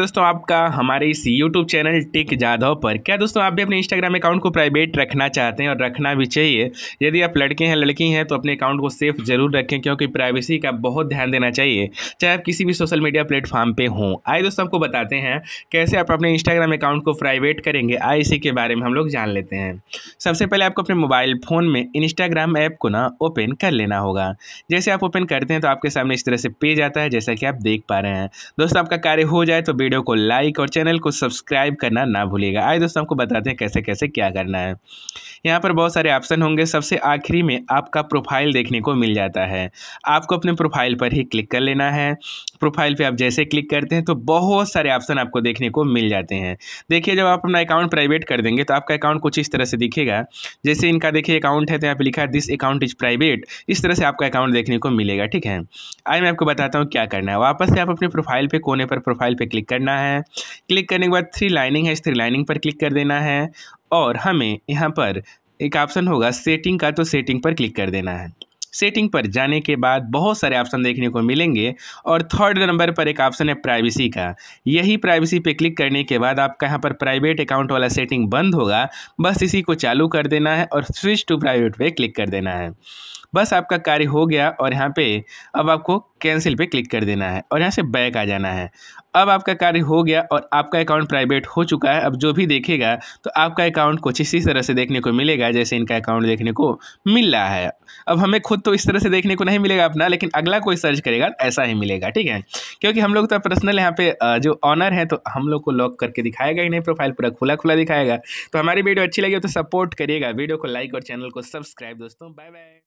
दोस्तों आपका हमारे इस यूट्यूब चैनल टिक जाधव पर क्या दोस्तों आप भी अपने इंस्टाग्राम अकाउंट को प्राइवेट रखना चाहते हैं और रखना भी चाहिए यदि आप लड़के हैं लड़की हैं तो अपने अकाउंट को सेफ जरूर रखें क्योंकि प्राइवेसी का बहुत ध्यान देना चाहिए चाहे आप किसी भी सोशल मीडिया प्लेटफॉर्म पर हों आए दोस्तों आपको बताते हैं कैसे आप अपने इंस्टाग्राम अकाउंट को प्राइवेट करेंगे आए इसी के बारे में हम लोग जान लेते हैं सबसे पहले आपको अपने मोबाइल फ़ोन में इंस्टाग्राम ऐप को ना ओपन कर लेना होगा जैसे आप ओपन करते हैं तो आपके सामने इस तरह से पेज आता है जैसा कि आप देख पा रहे हैं दोस्तों आपका कार्य हो जाए तो वीडियो को लाइक और चैनल को सब्सक्राइब करना ना भूलिएगा आइए दोस्तों आपको बताते हैं कैसे कैसे क्या करना है यहाँ पर बहुत सारे ऑप्शन होंगे सबसे आखिरी में आपका प्रोफाइल देखने को मिल जाता है आपको अपने प्रोफाइल पर ही क्लिक कर लेना है प्रोफाइल पे आप जैसे क्लिक करते हैं तो बहुत सारे ऑप्शन आपको देखने को मिल जाते हैं देखिए जब आप अपना अकाउंट प्राइवेट कर देंगे तो आपका अकाउंट कुछ इस तरह से दिखेगा जैसे इनका देखिए अकाउंट है तो यहाँ पर लिखा है दिस अकाउंट इज प्राइवेट इस तरह से आपका अकाउंट देखने को मिलेगा ठीक है आइए मैं आपको बताता हूँ क्या करना है वापस से आप अपने प्रोफाइल पर कोने पर प्रोफाइल पर क्लिक करना है क्लिक करने के बाद थ्री लाइनिंग है इस थ्री लाइनिंग पर क्लिक कर देना है और हमें यहाँ पर एक ऑप्शन होगा सेटिंग का तो सेटिंग पर क्लिक कर देना है सेटिंग पर जाने के बाद बहुत सारे ऑप्शन देखने को मिलेंगे और थर्ड नंबर पर एक ऑप्शन है प्राइवेसी का यही प्राइवेसी पे क्लिक करने के बाद आपका यहाँ पर प्राइवेट अकाउंट वाला सेटिंग बंद होगा बस इसी को चालू कर देना है और स्विच टू प्राइवेट पे क्लिक कर देना है बस आपका कार्य हो गया और यहाँ पे अब आपको कैंसिल पे क्लिक कर देना है और यहाँ से बैक आ जाना है अब आपका कार्य हो गया और आपका अकाउंट प्राइवेट हो चुका है अब जो भी देखेगा तो आपका अकाउंट कुछ इसी तरह से देखने को मिलेगा जैसे इनका अकाउंट देखने को मिल रहा है अब हमें खुद तो इस तरह से देखने को नहीं मिलेगा अपना लेकिन अगला कोई सर्च करेगा तो ऐसा ही मिलेगा ठीक है क्योंकि हम लोग तो पर्सनल यहाँ पे जो ऑनर है तो हम लोग को लॉक करके दिखाएगा ही नहीं प्रोफाइल पूरा खुला खुला दिखाएगा तो हमारी वीडियो अच्छी लगी तो सपोर्ट करिएगा वीडियो को लाइक और चैनल को सब्सक्राइब दोस्तों बाय बाय